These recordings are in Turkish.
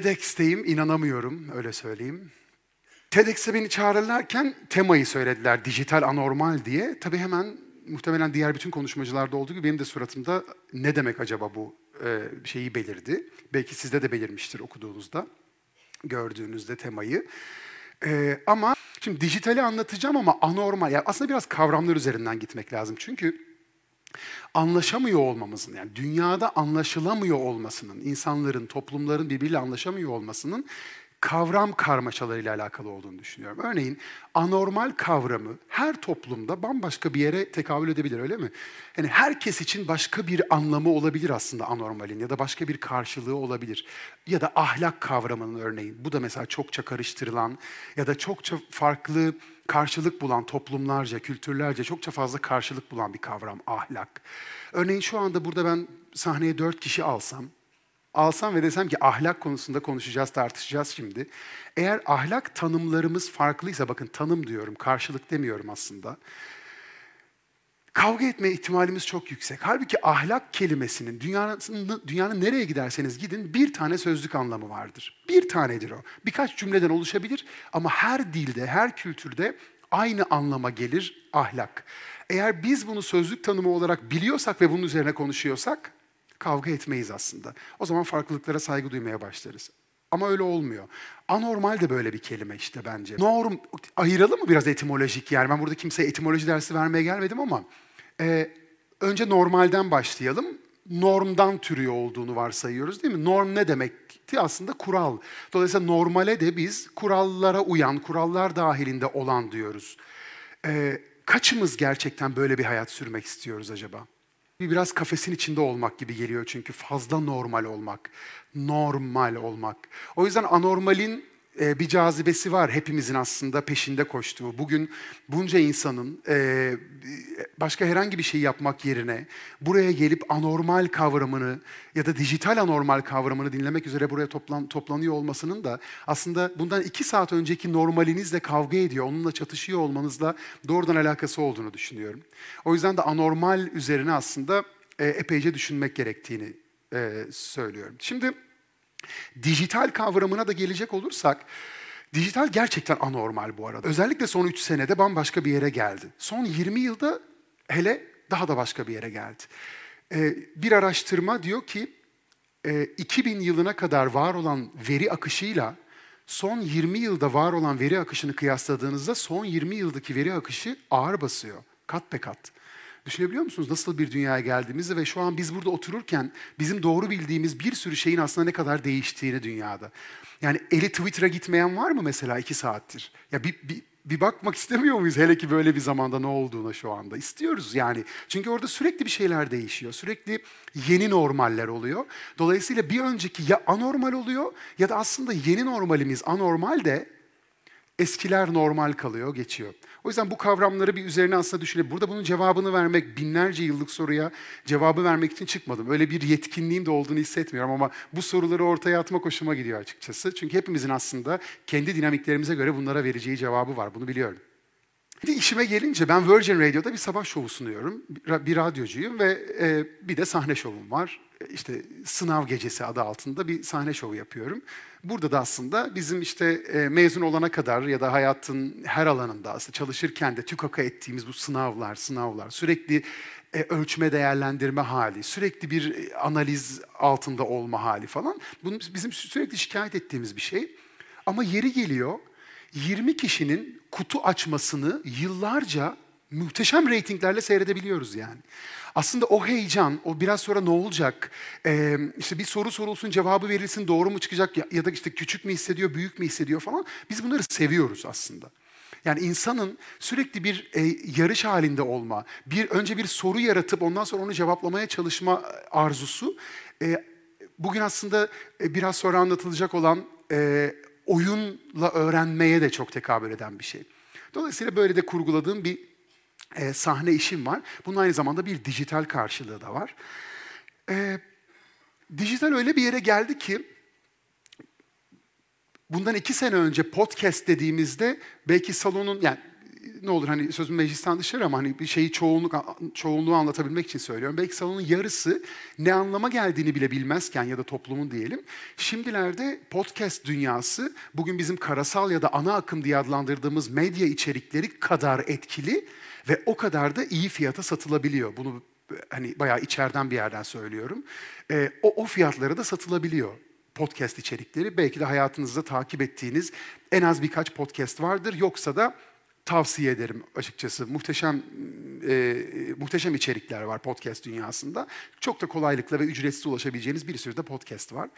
TEDx'teyim, inanamıyorum öyle söyleyeyim. TEDx'e beni çağırırlarken temayı söylediler, dijital anormal diye. Tabii hemen muhtemelen diğer bütün konuşmacılarda olduğu gibi benim de suratımda ne demek acaba bu e, şeyi belirdi. Belki sizde de belirmiştir okuduğunuzda, gördüğünüzde temayı. E, ama şimdi dijitali anlatacağım ama anormal. Yani aslında biraz kavramlar üzerinden gitmek lazım. Çünkü anlaşamıyor olmamızın yani dünyada anlaşılamıyor olmasının, insanların, toplumların birbiriyle anlaşamıyor olmasının kavram karmaşalarıyla alakalı olduğunu düşünüyorum. Örneğin anormal kavramı her toplumda bambaşka bir yere tekabül edebilir öyle mi? Yani herkes için başka bir anlamı olabilir aslında anormalin ya da başka bir karşılığı olabilir. Ya da ahlak kavramının örneğin bu da mesela çokça karıştırılan ya da çokça farklı karşılık bulan toplumlarca, kültürlerce çokça fazla karşılık bulan bir kavram ahlak. Örneğin şu anda burada ben sahneye dört kişi alsam alsam ve desem ki ahlak konusunda konuşacağız, tartışacağız şimdi. Eğer ahlak tanımlarımız farklıysa, bakın tanım diyorum, karşılık demiyorum aslında. Kavga etme ihtimalimiz çok yüksek. Halbuki ahlak kelimesinin dünyanın, dünyanın nereye giderseniz gidin bir tane sözlük anlamı vardır. Bir tanedir o. Birkaç cümleden oluşabilir ama her dilde, her kültürde aynı anlama gelir ahlak. Eğer biz bunu sözlük tanımı olarak biliyorsak ve bunun üzerine konuşuyorsak kavga etmeyiz aslında. O zaman farklılıklara saygı duymaya başlarız. Ama öyle olmuyor. Anormal de böyle bir kelime işte bence. Norm, ayıralım mı biraz etimolojik yani? Ben burada kimseye etimoloji dersi vermeye gelmedim ama e, önce normalden başlayalım. Normdan türüyor olduğunu varsayıyoruz değil mi? Norm ne demekti? Aslında kural. Dolayısıyla normale de biz kurallara uyan, kurallar dahilinde olan diyoruz. E, kaçımız gerçekten böyle bir hayat sürmek istiyoruz acaba? biraz kafesin içinde olmak gibi geliyor çünkü fazla normal olmak, normal olmak. O yüzden anormalin e, bir cazibesi var hepimizin aslında peşinde koştuğu. Bugün bunca insanın e, başka herhangi bir şey yapmak yerine buraya gelip anormal kavramını ya da dijital anormal kavramını dinlemek üzere buraya toplan, toplanıyor olmasının da aslında bundan iki saat önceki normalinizle kavga ediyor, onunla çatışıyor olmanızla doğrudan alakası olduğunu düşünüyorum. O yüzden de anormal üzerine aslında e, epeyce düşünmek gerektiğini söylüyorum. Şimdi... Dijital kavramına da gelecek olursak, dijital gerçekten anormal bu arada. Özellikle son 3 senede bambaşka bir yere geldi. Son 20 yılda hele daha da başka bir yere geldi. Ee, bir araştırma diyor ki, 2000 e, yılına kadar var olan veri akışıyla son 20 yılda var olan veri akışını kıyasladığınızda son 20 yıldaki veri akışı ağır basıyor. Kat be kat. Düşünebiliyor musunuz nasıl bir dünyaya geldiğimizi ve şu an biz burada otururken bizim doğru bildiğimiz bir sürü şeyin aslında ne kadar değiştiğini dünyada. Yani eli Twitter'a gitmeyen var mı mesela iki saattir? Ya bir, bir, bir bakmak istemiyor muyuz hele ki böyle bir zamanda ne olduğuna şu anda? İstiyoruz yani. Çünkü orada sürekli bir şeyler değişiyor. Sürekli yeni normaller oluyor. Dolayısıyla bir önceki ya anormal oluyor ya da aslında yeni normalimiz anormal de Eskiler normal kalıyor, geçiyor. O yüzden bu kavramları bir üzerine aslında düşünelim. Burada bunun cevabını vermek, binlerce yıllık soruya cevabı vermek için çıkmadım. Öyle bir yetkinliğim de olduğunu hissetmiyorum ama bu soruları ortaya atmak hoşuma gidiyor açıkçası. Çünkü hepimizin aslında kendi dinamiklerimize göre bunlara vereceği cevabı var. Bunu biliyorum. Bir işime gelince ben Virgin Radio'da bir sabah şovu sunuyorum. Bir radyocuyum ve e, bir de sahne şovum var. E, işte sınav gecesi adı altında bir sahne şovu yapıyorum. Burada da aslında bizim işte e, mezun olana kadar ya da hayatın her alanında aslında çalışırken de tükaka ettiğimiz bu sınavlar, sınavlar, sürekli ölçme değerlendirme hali, sürekli bir analiz altında olma hali falan. Bunu bizim sürekli şikayet ettiğimiz bir şey. Ama yeri geliyor 20 kişinin kutu açmasını yıllarca muhteşem reytinglerle seyredebiliyoruz yani. Aslında o heyecan, o biraz sonra ne olacak, ee, işte bir soru sorulsun cevabı verilsin doğru mu çıkacak ya, ya da işte küçük mü hissediyor, büyük mü hissediyor falan biz bunları seviyoruz aslında. Yani insanın sürekli bir e, yarış halinde olma, bir önce bir soru yaratıp ondan sonra onu cevaplamaya çalışma arzusu e, bugün aslında e, biraz sonra anlatılacak olan e, oyunla öğrenmeye de çok tekabül eden bir şey. Dolayısıyla böyle de kurguladığım bir e, sahne işim var. Bunun aynı zamanda bir dijital karşılığı da var. E, dijital öyle bir yere geldi ki bundan iki sene önce podcast dediğimizde belki salonun yani ne olur hani sözüm meclisten dışarı ama hani bir şeyi çoğunluk çoğunluğu anlatabilmek için söylüyorum. Belki salonun yarısı ne anlama geldiğini bile bilmezken ya da toplumun diyelim. Şimdilerde podcast dünyası bugün bizim karasal ya da ana akım diye adlandırdığımız medya içerikleri kadar etkili ve o kadar da iyi fiyata satılabiliyor. Bunu hani bayağı içeriden bir yerden söylüyorum. E, o, o fiyatlara da satılabiliyor podcast içerikleri. Belki de hayatınızda takip ettiğiniz en az birkaç podcast vardır. Yoksa da tavsiye ederim açıkçası. Muhteşem e, e, muhteşem içerikler var podcast dünyasında. Çok da kolaylıkla ve ücretsiz ulaşabileceğiniz bir sürü de podcast var.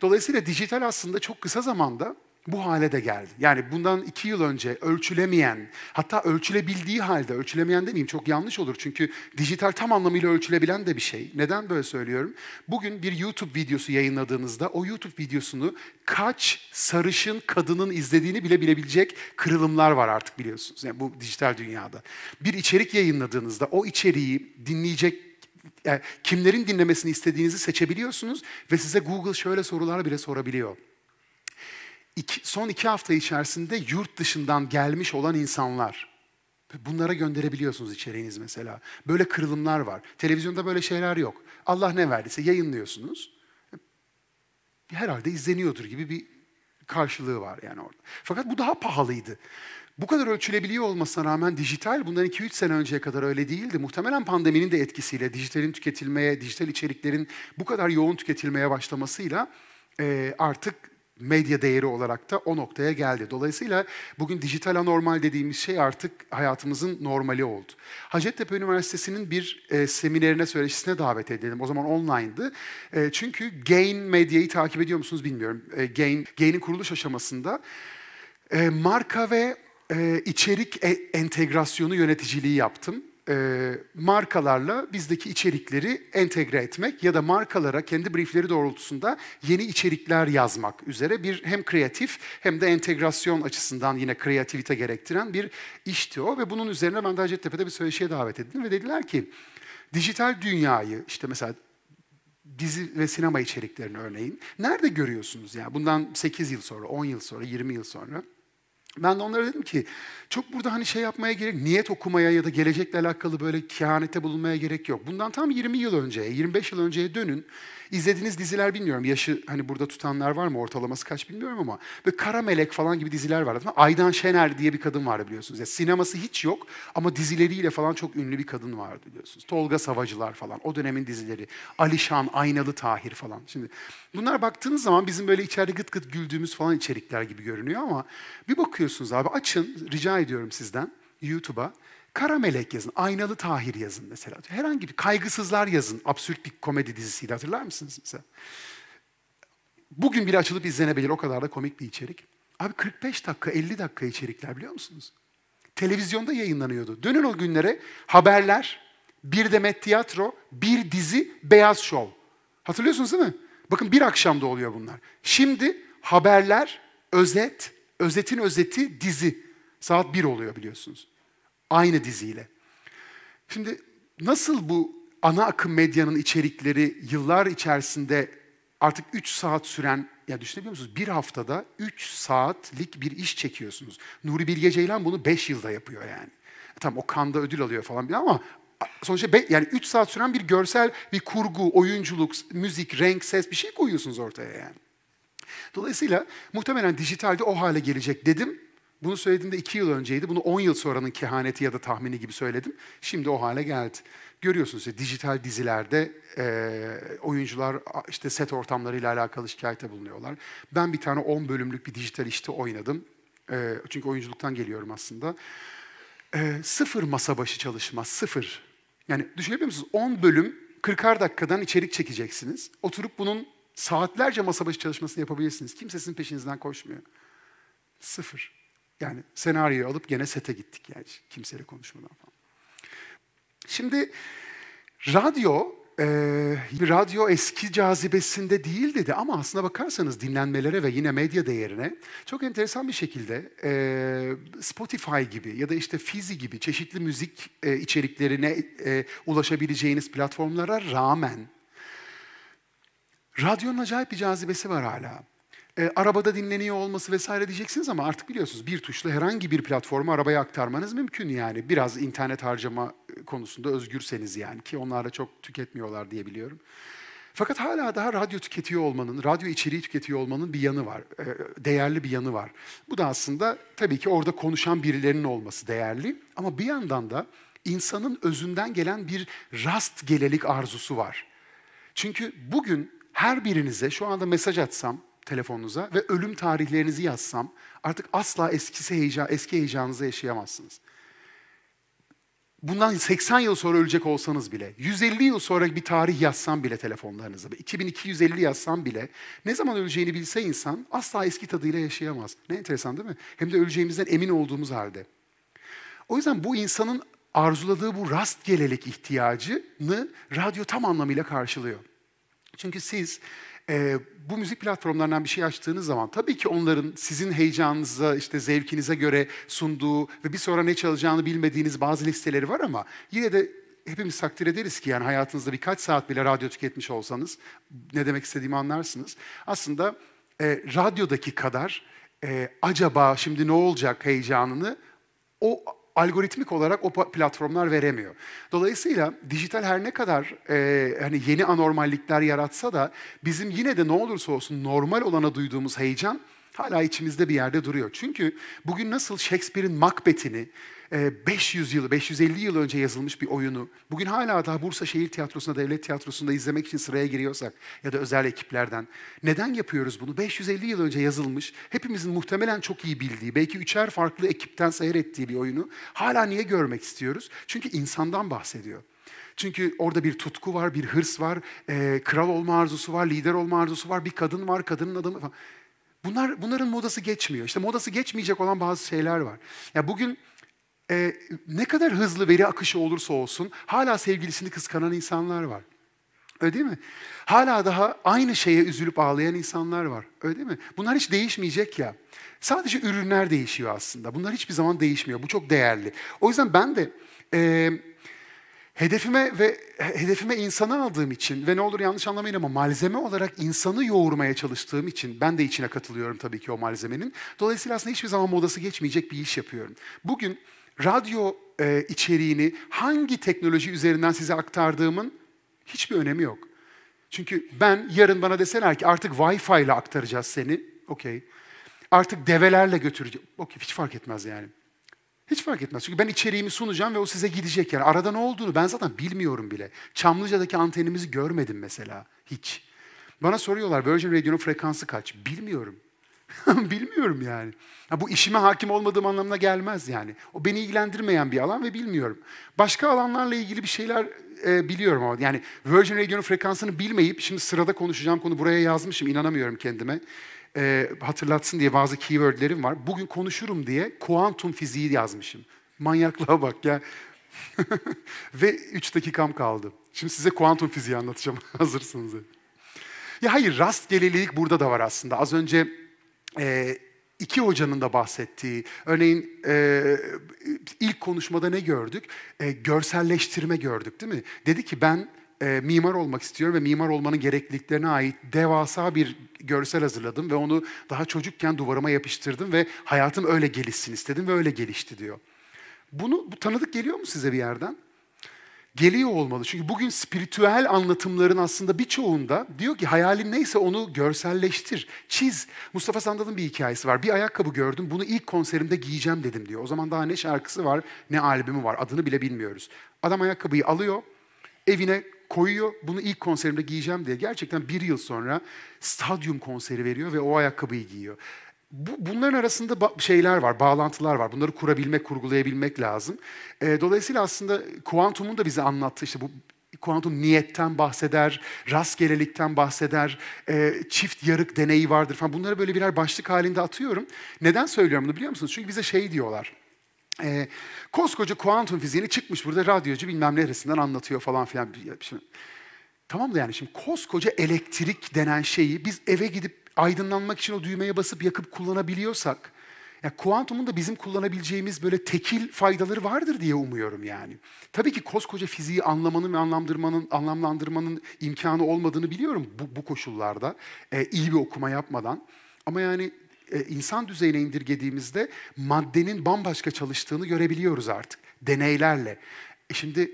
Dolayısıyla dijital aslında çok kısa zamanda bu hale de geldi. Yani bundan iki yıl önce ölçülemeyen, hatta ölçülebildiği halde, ölçülemeyen demeyeyim çok yanlış olur çünkü dijital tam anlamıyla ölçülebilen de bir şey. Neden böyle söylüyorum? Bugün bir YouTube videosu yayınladığınızda o YouTube videosunu kaç sarışın kadının izlediğini bile bilebilecek kırılımlar var artık biliyorsunuz. Yani bu dijital dünyada. Bir içerik yayınladığınızda o içeriği dinleyecek yani e, kimlerin dinlemesini istediğinizi seçebiliyorsunuz ve size Google şöyle sorular bile sorabiliyor iki, son iki hafta içerisinde yurt dışından gelmiş olan insanlar. Bunlara gönderebiliyorsunuz içeriğiniz mesela. Böyle kırılımlar var. Televizyonda böyle şeyler yok. Allah ne verdiyse yayınlıyorsunuz. E, herhalde izleniyordur gibi bir karşılığı var yani orada. Fakat bu daha pahalıydı. Bu kadar ölçülebiliyor olmasına rağmen dijital bundan 2-3 sene önceye kadar öyle değildi. Muhtemelen pandeminin de etkisiyle dijitalin tüketilmeye, dijital içeriklerin bu kadar yoğun tüketilmeye başlamasıyla e, artık medya değeri olarak da o noktaya geldi. Dolayısıyla bugün dijital anormal dediğimiz şey artık hayatımızın normali oldu. Hacettepe Üniversitesi'nin bir e, seminerine, söyleşisine davet edildim. O zaman online'dı. E, çünkü Gain medyayı takip ediyor musunuz bilmiyorum. E, Gain Gain'in kuruluş aşamasında e, marka ve e, içerik e, entegrasyonu yöneticiliği yaptım e, markalarla bizdeki içerikleri entegre etmek ya da markalara kendi briefleri doğrultusunda yeni içerikler yazmak üzere bir hem kreatif hem de entegrasyon açısından yine kreativite gerektiren bir işti o. Ve bunun üzerine ben de Hacettepe'de bir söyleşiye davet edildim ve dediler ki dijital dünyayı işte mesela dizi ve sinema içeriklerini örneğin nerede görüyorsunuz yani bundan 8 yıl sonra, 10 yıl sonra, 20 yıl sonra? Ben de onlara dedim ki çok burada hani şey yapmaya gerek, niyet okumaya ya da gelecekle alakalı böyle kehanete bulunmaya gerek yok. Bundan tam 20 yıl önceye, 25 yıl önceye dönün. İzlediğiniz diziler bilmiyorum. Yaşı hani burada tutanlar var mı? Ortalaması kaç bilmiyorum ama. ve Kara Melek falan gibi diziler vardı. Aydan Şener diye bir kadın vardı biliyorsunuz. Yani sineması hiç yok ama dizileriyle falan çok ünlü bir kadın vardı biliyorsunuz. Tolga Savacılar falan. O dönemin dizileri. Alişan, Aynalı Tahir falan. Şimdi bunlar baktığınız zaman bizim böyle içeride gıt gıt güldüğümüz falan içerikler gibi görünüyor ama bir bakıyorsunuz bakıyorsunuz abi? Açın, rica ediyorum sizden YouTube'a. Kara Melek yazın, Aynalı Tahir yazın mesela. Herhangi bir Kaygısızlar yazın. Absürt bir komedi dizisiydi hatırlar mısınız mesela? Bugün bile açılıp izlenebilir o kadar da komik bir içerik. Abi 45 dakika, 50 dakika içerikler biliyor musunuz? Televizyonda yayınlanıyordu. Dönün o günlere haberler, bir demet tiyatro, bir dizi, beyaz şov. Hatırlıyorsunuz değil mi? Bakın bir akşamda oluyor bunlar. Şimdi haberler, özet, Özetin özeti dizi. Saat bir oluyor biliyorsunuz. Aynı diziyle. Şimdi nasıl bu ana akım medyanın içerikleri yıllar içerisinde artık 3 saat süren ya düşünebiliyor musunuz? Bir haftada 3 saatlik bir iş çekiyorsunuz. Nuri Bilge Ceylan bunu 5 yılda yapıyor yani. E tamam o kanda ödül alıyor falan bile ama sonuçta be, yani 3 saat süren bir görsel, bir kurgu, oyunculuk, müzik, renk, ses bir şey koyuyorsunuz ortaya yani. Dolayısıyla muhtemelen dijitalde o hale gelecek dedim. Bunu söylediğimde iki yıl önceydi. Bunu on yıl sonranın kehaneti ya da tahmini gibi söyledim. Şimdi o hale geldi. Görüyorsunuz işte dijital dizilerde e, oyuncular işte set ortamlarıyla alakalı şikayete bulunuyorlar. Ben bir tane 10 bölümlük bir dijital işte oynadım. E, çünkü oyunculuktan geliyorum aslında. E, sıfır masa başı çalışma, sıfır. Yani düşünebiliyor musunuz? 10 bölüm 40'ar dakikadan içerik çekeceksiniz. Oturup bunun Saatlerce masa başı çalışmasını yapabilirsiniz. Kimse sizin peşinizden koşmuyor. Sıfır. Yani senaryoyu alıp gene sete gittik yani kimseyle konuşmadan falan. Şimdi radyo, e, radyo eski cazibesinde değil dedi ama aslında bakarsanız dinlenmelere ve yine medya değerine çok enteresan bir şekilde e, Spotify gibi ya da işte Fizi gibi çeşitli müzik e, içeriklerine e, ulaşabileceğiniz platformlara rağmen Radyonun acayip bir cazibesi var hala. E, arabada dinleniyor olması vesaire diyeceksiniz ama artık biliyorsunuz bir tuşla herhangi bir platforma arabaya aktarmanız mümkün yani. Biraz internet harcama e, konusunda özgürseniz yani ki onlar da çok tüketmiyorlar diye biliyorum. Fakat hala daha radyo tüketiyor olmanın, radyo içeriği tüketiyor olmanın bir yanı var, e, değerli bir yanı var. Bu da aslında tabii ki orada konuşan birilerinin olması değerli ama bir yandan da insanın özünden gelen bir rast gelelik arzusu var. Çünkü bugün her birinize şu anda mesaj atsam telefonunuza ve ölüm tarihlerinizi yazsam artık asla eskisi heyecan, eski heyecanınızı yaşayamazsınız. Bundan 80 yıl sonra ölecek olsanız bile, 150 yıl sonra bir tarih yazsam bile telefonlarınıza, 2250 yazsam bile ne zaman öleceğini bilse insan asla eski tadıyla yaşayamaz. Ne enteresan değil mi? Hem de öleceğimizden emin olduğumuz halde. O yüzden bu insanın arzuladığı bu rastgelelik ihtiyacını radyo tam anlamıyla karşılıyor. Çünkü siz e, bu müzik platformlarından bir şey açtığınız zaman tabii ki onların sizin heyecanınıza, işte zevkinize göre sunduğu ve bir sonra ne çalacağını bilmediğiniz bazı listeleri var ama yine de hepimiz takdir ederiz ki yani hayatınızda birkaç saat bile radyo tüketmiş olsanız ne demek istediğimi anlarsınız. Aslında e, radyodaki kadar e, acaba şimdi ne olacak heyecanını o algoritmik olarak o platformlar veremiyor. Dolayısıyla dijital her ne kadar e, hani yeni anormallikler yaratsa da bizim yine de ne olursa olsun normal olana duyduğumuz heyecan hala içimizde bir yerde duruyor. Çünkü bugün nasıl Shakespeare'in Macbeth'ini 500 yılı, 550 yıl önce yazılmış bir oyunu bugün hala daha Bursa Şehir Tiyatrosu'nda, Devlet Tiyatrosu'nda izlemek için sıraya giriyorsak ya da özel ekiplerden neden yapıyoruz bunu? 550 yıl önce yazılmış, hepimizin muhtemelen çok iyi bildiği, belki üçer farklı ekipten seyrettiği bir oyunu hala niye görmek istiyoruz? Çünkü insandan bahsediyor. Çünkü orada bir tutku var, bir hırs var, e, kral olma arzusu var, lider olma arzusu var, bir kadın var, kadının adamı falan. Bunlar, bunların modası geçmiyor. İşte modası geçmeyecek olan bazı şeyler var. Ya bugün e, ne kadar hızlı veri akışı olursa olsun hala sevgilisini kıskanan insanlar var. Öyle değil mi? Hala daha aynı şeye üzülüp ağlayan insanlar var. Öyle değil mi? Bunlar hiç değişmeyecek ya. Sadece ürünler değişiyor aslında. Bunlar hiçbir zaman değişmiyor. Bu çok değerli. O yüzden ben de e, hedefime ve hedefime insanı aldığım için ve ne olur yanlış anlamayın ama malzeme olarak insanı yoğurmaya çalıştığım için ben de içine katılıyorum tabii ki o malzemenin. Dolayısıyla aslında hiçbir zaman modası geçmeyecek bir iş yapıyorum. Bugün radyo e, içeriğini hangi teknoloji üzerinden size aktardığımın hiçbir önemi yok. Çünkü ben yarın bana deseler ki artık Wi-Fi ile aktaracağız seni. Okey. Artık develerle götüreceğim. Okey hiç fark etmez yani. Hiç fark etmez. Çünkü ben içeriğimi sunacağım ve o size gidecek yani. Arada ne olduğunu ben zaten bilmiyorum bile. Çamlıca'daki antenimizi görmedim mesela hiç. Bana soruyorlar Virgin Radio'nun frekansı kaç? Bilmiyorum. bilmiyorum yani. Ha, bu işime hakim olmadığım anlamına gelmez yani. O beni ilgilendirmeyen bir alan ve bilmiyorum. Başka alanlarla ilgili bir şeyler e, biliyorum ama yani Virgin Radio'nun frekansını bilmeyip şimdi sırada konuşacağım konu buraya yazmışım inanamıyorum kendime. E, hatırlatsın diye bazı keywordlerim var. Bugün konuşurum diye kuantum fiziği yazmışım. Manyaklığa bak ya. ve 3 dakikam kaldı. Şimdi size kuantum fiziği anlatacağım. Hazırsınız. Ya hayır rastgelelilik burada da var aslında. Az önce e, iki hocanın da bahsettiği, örneğin e, ilk konuşmada ne gördük? E, görselleştirme gördük değil mi? Dedi ki ben e, mimar olmak istiyorum ve mimar olmanın gerekliliklerine ait devasa bir görsel hazırladım ve onu daha çocukken duvarıma yapıştırdım ve hayatım öyle gelişsin istedim ve öyle gelişti diyor. Bunu bu tanıdık geliyor mu size bir yerden? geliyor olmalı. Çünkü bugün spiritüel anlatımların aslında birçoğunda diyor ki hayalin neyse onu görselleştir, çiz. Mustafa Sandal'ın bir hikayesi var. Bir ayakkabı gördüm, bunu ilk konserimde giyeceğim dedim diyor. O zaman daha ne şarkısı var, ne albümü var, adını bile bilmiyoruz. Adam ayakkabıyı alıyor, evine koyuyor, bunu ilk konserimde giyeceğim diye. Gerçekten bir yıl sonra stadyum konseri veriyor ve o ayakkabıyı giyiyor bu, bunların arasında şeyler var, bağlantılar var. Bunları kurabilmek, kurgulayabilmek lazım. E, dolayısıyla aslında kuantumun da bize anlattığı işte bu kuantum niyetten bahseder, rastgelelikten bahseder, e, çift yarık deneyi vardır falan. Bunları böyle birer başlık halinde atıyorum. Neden söylüyorum bunu biliyor musunuz? Çünkü bize şey diyorlar. E, koskoca kuantum fiziğini çıkmış burada radyocu bilmem neresinden anlatıyor falan filan. Şimdi, şey- tamam da yani şimdi koskoca elektrik denen şeyi biz eve gidip aydınlanmak için o düğmeye basıp yakıp kullanabiliyorsak, ya kuantumun da bizim kullanabileceğimiz böyle tekil faydaları vardır diye umuyorum yani. Tabii ki koskoca fiziği anlamanın ve anlamlandırmanın, anlamlandırmanın imkanı olmadığını biliyorum bu, bu koşullarda. Ee, iyi bir okuma yapmadan. Ama yani e, insan düzeyine indirgediğimizde maddenin bambaşka çalıştığını görebiliyoruz artık. Deneylerle. E şimdi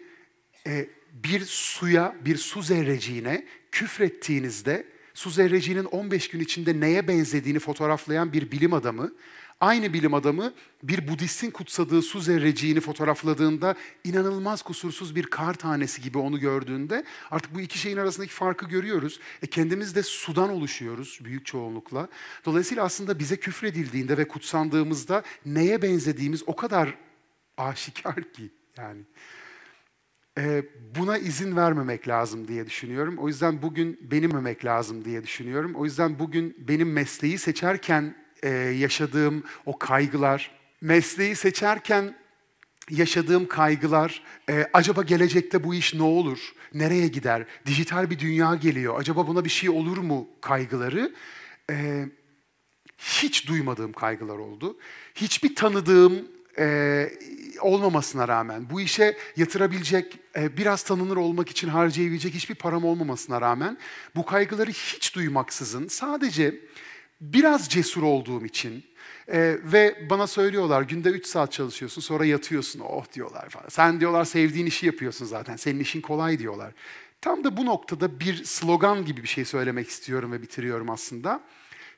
e, bir suya, bir su zerreciğine küfrettiğinizde su zerreciğinin 15 gün içinde neye benzediğini fotoğraflayan bir bilim adamı, aynı bilim adamı bir Budist'in kutsadığı su zerreciğini fotoğrafladığında inanılmaz kusursuz bir kar tanesi gibi onu gördüğünde artık bu iki şeyin arasındaki farkı görüyoruz. E kendimiz de sudan oluşuyoruz büyük çoğunlukla. Dolayısıyla aslında bize küfredildiğinde ve kutsandığımızda neye benzediğimiz o kadar aşikar ki yani. E, buna izin vermemek lazım diye düşünüyorum. O yüzden bugün benim benimmemek lazım diye düşünüyorum. O yüzden bugün benim mesleği seçerken e, yaşadığım o kaygılar, mesleği seçerken yaşadığım kaygılar, e, acaba gelecekte bu iş ne olur, nereye gider, dijital bir dünya geliyor, acaba buna bir şey olur mu kaygıları e, hiç duymadığım kaygılar oldu. Hiçbir tanıdığım e, olmamasına rağmen, bu işe yatırabilecek, e, biraz tanınır olmak için harcayabilecek hiçbir param olmamasına rağmen bu kaygıları hiç duymaksızın sadece biraz cesur olduğum için e, ve bana söylüyorlar günde 3 saat çalışıyorsun sonra yatıyorsun oh diyorlar falan. Sen diyorlar sevdiğin işi yapıyorsun zaten senin işin kolay diyorlar. Tam da bu noktada bir slogan gibi bir şey söylemek istiyorum ve bitiriyorum aslında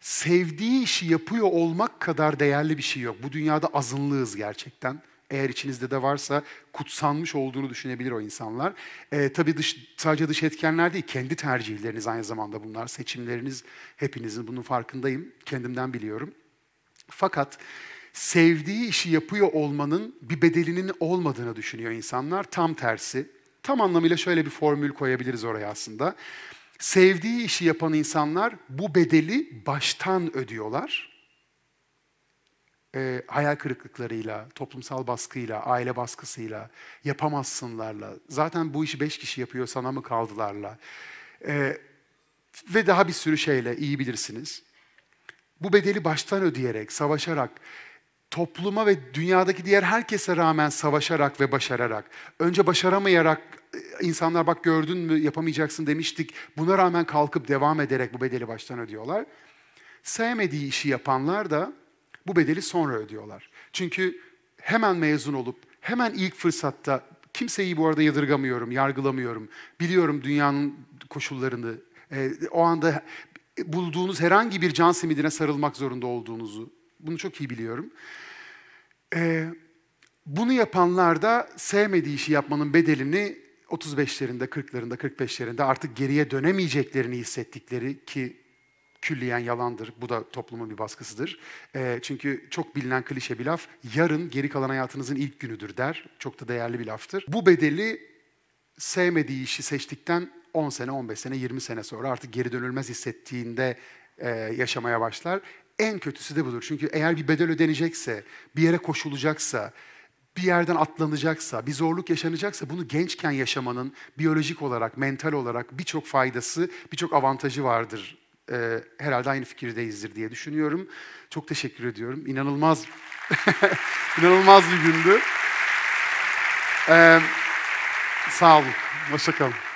sevdiği işi yapıyor olmak kadar değerli bir şey yok. Bu dünyada azınlığız gerçekten. Eğer içinizde de varsa kutsanmış olduğunu düşünebilir o insanlar. E, tabii dış, sadece dış etkenler değil, kendi tercihleriniz aynı zamanda bunlar. Seçimleriniz hepinizin, bunun farkındayım. Kendimden biliyorum. Fakat sevdiği işi yapıyor olmanın bir bedelinin olmadığını düşünüyor insanlar. Tam tersi. Tam anlamıyla şöyle bir formül koyabiliriz oraya aslında. Sevdiği işi yapan insanlar bu bedeli baştan ödüyorlar. E, hayal kırıklıklarıyla, toplumsal baskıyla, aile baskısıyla, yapamazsınlarla, zaten bu işi beş kişi yapıyor sana mı kaldılarla e, ve daha bir sürü şeyle iyi bilirsiniz. Bu bedeli baştan ödeyerek, savaşarak, topluma ve dünyadaki diğer herkese rağmen savaşarak ve başararak, önce başaramayarak e, insanlar bak gördün mü yapamayacaksın demiştik. Buna rağmen kalkıp devam ederek bu bedeli baştan ödüyorlar. Sevmediği işi yapanlar da bu bedeli sonra ödüyorlar. Çünkü hemen mezun olup hemen ilk fırsatta kimseyi bu arada yadırgamıyorum, yargılamıyorum. Biliyorum dünyanın koşullarını. E, o anda bulduğunuz herhangi bir can simidine sarılmak zorunda olduğunuzu. Bunu çok iyi biliyorum. E, bunu yapanlar da sevmediği işi yapmanın bedelini 35'lerinde, 40'larında, 45'lerinde artık geriye dönemeyeceklerini hissettikleri ki külliyen yalandır. Bu da toplumun bir baskısıdır. E, çünkü çok bilinen klişe bir laf, yarın geri kalan hayatınızın ilk günüdür der. Çok da değerli bir laftır. Bu bedeli sevmediği işi seçtikten 10 sene, 15 sene, 20 sene sonra artık geri dönülmez hissettiğinde e, yaşamaya başlar. En kötüsü de budur. Çünkü eğer bir bedel ödenecekse, bir yere koşulacaksa, bir yerden atlanacaksa, bir zorluk yaşanacaksa bunu gençken yaşamanın biyolojik olarak, mental olarak birçok faydası, birçok avantajı vardır. Ee, herhalde aynı fikirdeyizdir diye düşünüyorum. Çok teşekkür ediyorum. İnanılmaz, inanılmaz bir gündü. Ee, sağ olun. Hoşçakalın.